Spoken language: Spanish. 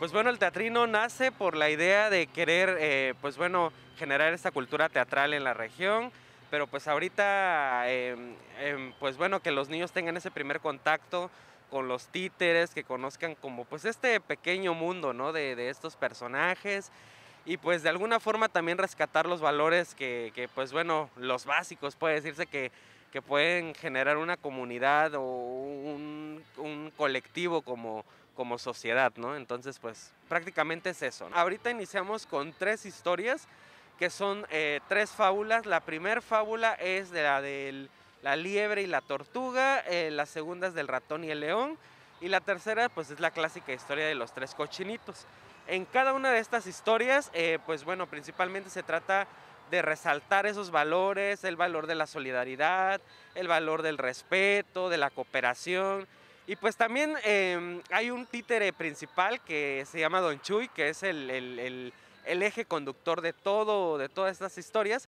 Pues bueno, el teatrino nace por la idea de querer, eh, pues bueno, generar esta cultura teatral en la región, pero pues ahorita, em, em, pues bueno, que los niños tengan ese primer contacto con los títeres, que conozcan como pues este pequeño mundo, ¿no? De, estos personajes y pues de alguna forma también rescatar los valores que, pues bueno, los básicos, puede decirse que, que pueden generar una comunidad o un, un colectivo como como sociedad, ¿no? Entonces, pues prácticamente es eso. Ahorita iniciamos con tres historias que son eh, tres fábulas. La primera fábula es de la de la liebre y la tortuga, eh, la segunda es del ratón y el león y la tercera pues es la clásica historia de los tres cochinitos. En cada una de estas historias, eh, pues bueno, principalmente se trata de resaltar esos valores, el valor de la solidaridad, el valor del respeto, de la cooperación, y pues también em, hay un títere principal que se llama Don Chuy, que es el, el eje conductor de, todo, de todas estas historias.